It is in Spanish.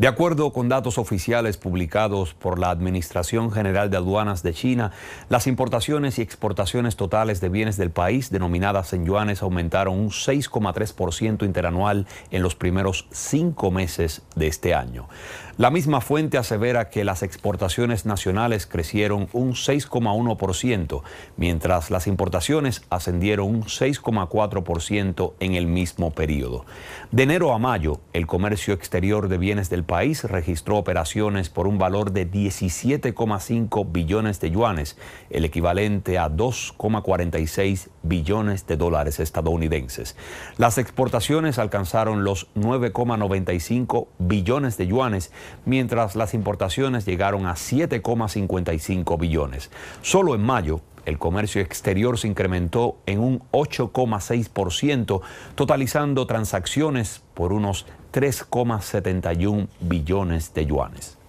De acuerdo con datos oficiales publicados por la Administración General de Aduanas de China, las importaciones y exportaciones totales de bienes del país denominadas en yuanes aumentaron un 6,3% interanual en los primeros cinco meses de este año. La misma fuente asevera que las exportaciones nacionales crecieron un 6,1%, mientras las importaciones ascendieron un 6,4% en el mismo periodo. De enero a mayo, el comercio exterior de bienes del país registró operaciones por un valor de 17,5 billones de yuanes, el equivalente a 2,46 billones de dólares estadounidenses. Las exportaciones alcanzaron los 9,95 billones de yuanes, mientras las importaciones llegaron a 7,55 billones. Solo en mayo, el comercio exterior se incrementó en un 8,6%, totalizando transacciones por unos 3,71 billones de yuanes.